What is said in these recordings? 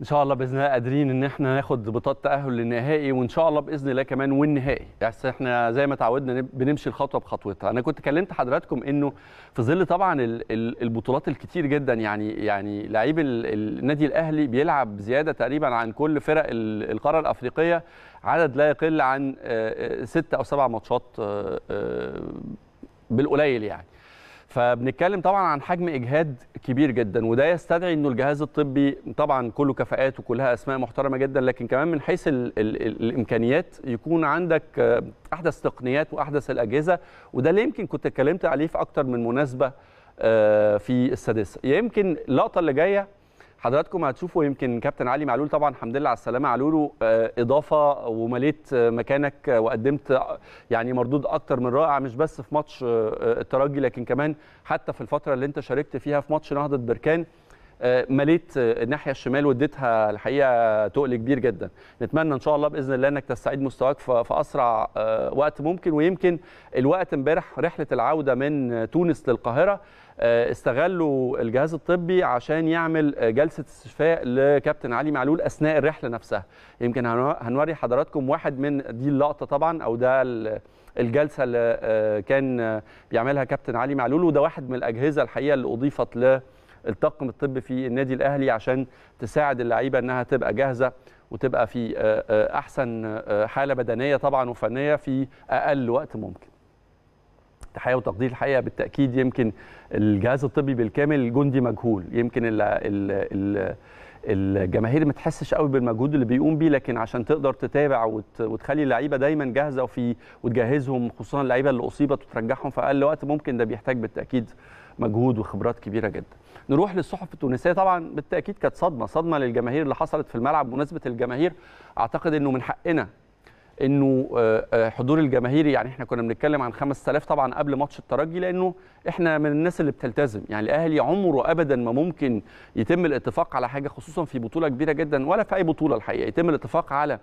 ان شاء الله باذن الله قادرين ان احنا ناخد بطاقه تاهل للنهائي وان شاء الله باذن الله كمان والنهائي بس احنا زي ما تعودنا بنمشي الخطوه بخطوتها انا كنت كلمت حضراتكم انه في ظل طبعا البطولات الكتير جدا يعني يعني لعيب النادي الاهلي بيلعب زياده تقريبا عن كل فرق القاره الافريقيه عدد لا يقل عن ست او سبع ماتشات بالقليل يعني فبنتكلم طبعا عن حجم اجهاد كبير جدا وده يستدعي انه الجهاز الطبي طبعا كله كفاءات وكلها اسماء محترمه جدا لكن كمان من حيث الـ الـ الامكانيات يكون عندك احدث تقنيات واحدث الاجهزه وده اللي يمكن كنت اتكلمت عليه في اكتر من مناسبه آه، في السادسه يمكن اللقطه اللي جايه حضراتكم هتشوفوا يمكن كابتن علي معلول طبعا الحمد لله على السلامه علوله آه، اضافه ومليت آه، مكانك آه، وقدمت يعني مردود اكتر من رائع مش بس في ماتش الترجي لكن كمان حتى في الفتره اللي انت شاركت فيها في ماتش نهضه بركان آه، مليت آه، الناحيه الشمال واديتها الحقيقه تقل كبير جدا نتمنى ان شاء الله باذن الله انك تستعيد مستواك في اسرع آه، وقت ممكن ويمكن الوقت امبارح رحله العوده من تونس للقاهره استغلوا الجهاز الطبي عشان يعمل جلسه استشفاء لكابتن علي معلول اثناء الرحله نفسها يمكن هنوري حضراتكم واحد من دي اللقطه طبعا او ده الجلسه اللي كان بيعملها كابتن علي معلول وده واحد من الاجهزه الحقيقه اللي اضيفت ل الطاقم الطبي في النادي الاهلي عشان تساعد اللعيبه انها تبقى جاهزه وتبقى في آه، آه، احسن آه، حاله بدنيه طبعا وفنيه في اقل وقت ممكن تحيه وتقدير الحقيقه بالتاكيد يمكن الجهاز الطبي بالكامل جندي مجهول يمكن ال ال الجماهير ما تحسش قوي بالمجهود اللي بيقوم بيه لكن عشان تقدر تتابع وت... وتخلي اللعيبه دايما جاهزه وفي وتجهزهم خصوصا اللعيبه اللي اصيبت وترجعهم في اقل وقت ممكن ده بيحتاج بالتاكيد مجهود وخبرات كبيره جدا نروح للصحف التونسيه طبعا بالتاكيد كانت صدمه صدمه للجماهير اللي حصلت في الملعب بمناسبه الجماهير اعتقد انه من حقنا انه آه، آه، حضور الجماهيري يعني احنا كنا بنتكلم عن 5000 طبعا قبل ماتش الترجي لانه احنا من الناس اللي بتلتزم يعني الاهلي عمره ابدا ما ممكن يتم الاتفاق على حاجه خصوصا في بطوله كبيره جدا ولا في اي بطوله الحقيقه يتم الاتفاق على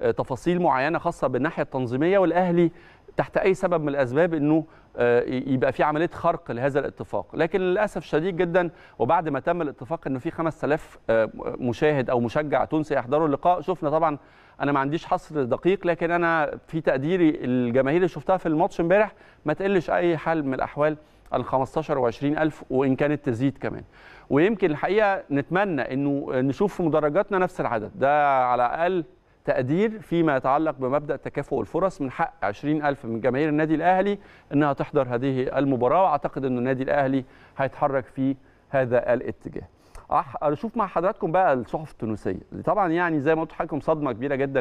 آه، تفاصيل معينه خاصه بالناحيه التنظيميه والاهلي تحت اي سبب من الاسباب انه آه، يبقى في عمليه خرق لهذا الاتفاق لكن للاسف شديد جدا وبعد ما تم الاتفاق انه في 5000 آه، مشاهد او مشجع تونسي يحضروا اللقاء شفنا طبعا انا ما عنديش حصر دقيق لكن انا في تقديري الجماهير اللي شفتها في الماتش امبارح ما تقلش اي حال من الاحوال ال 15 و 20 الف وان كانت تزيد كمان ويمكن الحقيقه نتمنى انه نشوف في مدرجاتنا نفس العدد ده على الاقل تقدير فيما يتعلق بمبدا تكافؤ الفرص من حق 20000 من جماهير النادي الاهلي انها تحضر هذه المباراه واعتقد ان النادي الاهلي هيتحرك في هذا الاتجاه. اشوف مع حضراتكم بقى الصحف التونسيه اللي طبعا يعني زي ما قلت لكم صدمه كبيره جدا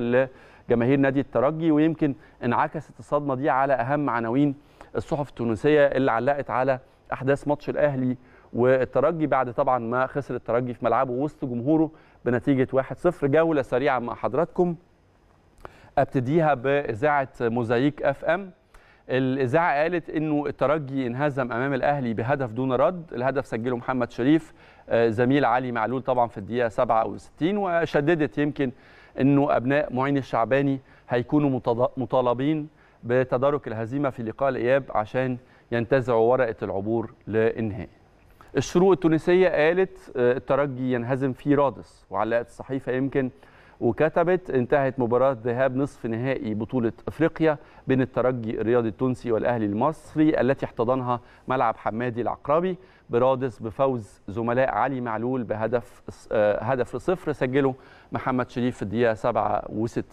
لجماهير نادي الترجي ويمكن انعكست الصدمه دي على اهم عناوين الصحف التونسيه اللي علقت على احداث ماتش الاهلي والترجي بعد طبعا ما خسر الترجي في ملعبه وسط جمهوره بنتيجه 1-0 جوله سريعه مع حضراتكم ابتديها باذاعه موزايك اف ام الاذاعه قالت انه الترجي انهزم امام الاهلي بهدف دون رد الهدف سجله محمد شريف آه، زميل علي معلول طبعا في الدقيقه 67 وشددت يمكن انه ابناء معين الشعباني هيكونوا مطالبين بتدارك الهزيمه في لقاء الاياب عشان ينتزعوا ورقه العبور للنهائي الشروق التونسيه قالت آه، الترجي ينهزم في رادس وعلقت الصحيفه يمكن وكتبت انتهت مباراة ذهاب نصف نهائي بطولة أفريقيا بين الترجي الرياضي التونسي والأهلي المصري التي احتضنها ملعب حمادي العقربي برادس بفوز زملاء علي معلول بهدف آه، هدف صفر سجله محمد شريف في الدقيقة 67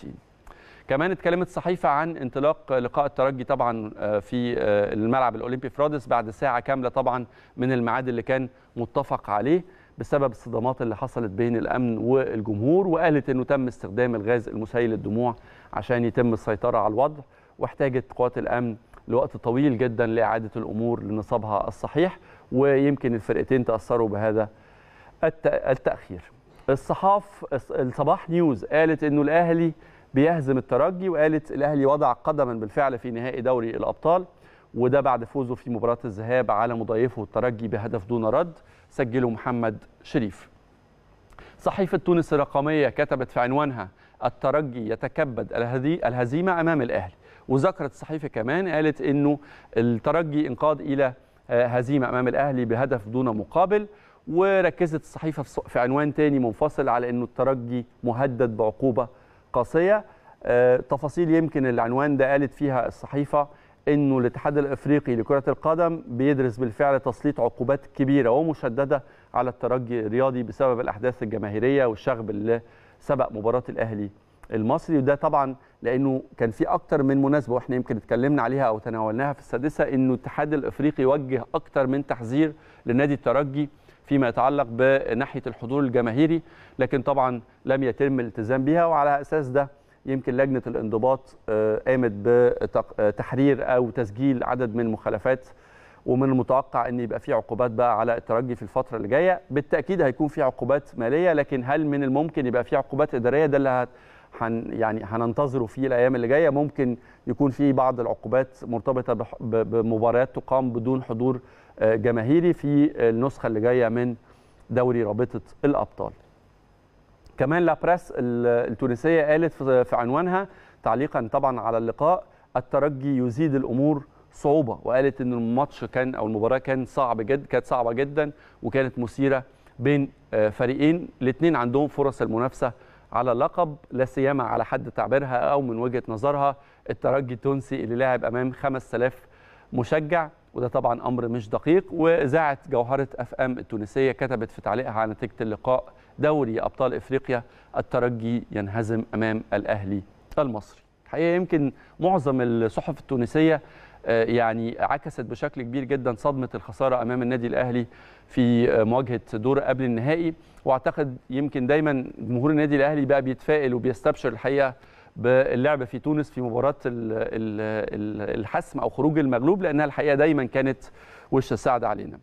كمان اتكلمت صحيفه عن انطلاق لقاء الترجي طبعا آه، في آه، الملعب الاولمبي في رادس بعد ساعه كامله طبعا من الميعاد اللي كان متفق عليه بسبب الصدامات اللي حصلت بين الامن والجمهور وقالت انه تم استخدام الغاز المسيل للدموع عشان يتم السيطره على الوضع واحتاجت قوات الامن لوقت طويل جدا لاعاده الامور لنصابها الصحيح ويمكن الفرقتين تاثروا بهذا التاخير الصحاف الصباح نيوز قالت انه الاهلي بيهزم الترجي وقالت الاهلي وضع قدما بالفعل في نهائي دوري الابطال وده بعد فوزه في مباراه الذهاب على مضايفه الترجي بهدف دون رد سجله محمد شريف. صحيفه تونس الرقميه كتبت في عنوانها الترجي يتكبد الهزيمه امام الاهلي وذكرت الصحيفه كمان قالت انه الترجي انقاد الى آه، هزيمه امام الاهلي بهدف دون مقابل وركزت الصحيفه في عنوان تاني منفصل على انه الترجي مهدد بعقوبه قاسيه آه، تفاصيل يمكن العنوان ده قالت فيها الصحيفه انه الاتحاد الافريقي لكره القدم بيدرس بالفعل تسليط عقوبات كبيره ومشدده على الترجي الرياضي بسبب الاحداث الجماهيريه والشغب اللي سبق مباراه الاهلي المصري وده طبعا لانه كان في اكتر من مناسبه واحنا يمكن اتكلمنا عليها او تناولناها في السادسه انه الاتحاد الافريقي وجه اكتر من تحذير لنادي الترجي فيما يتعلق بناحيه الحضور الجماهيري لكن طبعا لم يتم الالتزام بها وعلى اساس ده يمكن لجنه الانضباط آه، قامت بتحرير آه، او تسجيل عدد من المخالفات ومن المتوقع ان يبقى في عقوبات بقى على الترجي في الفتره اللي جايه بالتاكيد هيكون في عقوبات ماليه لكن هل من الممكن يبقى في عقوبات اداريه ده اللي هن يعني هننتظره في الايام اللي جايه ممكن يكون في بعض العقوبات مرتبطه بمباريات تقام بدون حضور جماهيري في النسخه اللي جايه من دوري رابطه الابطال. كمان لابريس التونسيه قالت في عنوانها تعليقا طبعا على اللقاء الترجي يزيد الامور صعوبه وقالت ان الماتش كان او المباراه كان صعب جدا كانت صعبه جدا وكانت مثيره بين آه، فريقين الاثنين عندهم فرص المنافسه على لقب لا سيما على حد تعبيرها او من وجهه نظرها الترجي التونسي اللي لعب امام 5000 مشجع وده طبعا امر مش دقيق واذاعه جوهره اف ام التونسيه كتبت في تعليقها على نتيجه اللقاء دوري ابطال افريقيا الترجي ينهزم امام الاهلي المصري الحقيقه يمكن معظم الصحف التونسيه آه، يعني عكست بشكل كبير جدا صدمه الخساره امام النادي الاهلي في آه، مواجهه دور قبل النهائي واعتقد يمكن دايما جمهور النادي الاهلي بقى بيتفائل وبيستبشر الحقيقه باللعب في تونس في مباراه الحسم او خروج المغلوب لانها الحقيقه دايما كانت وش السعد علينا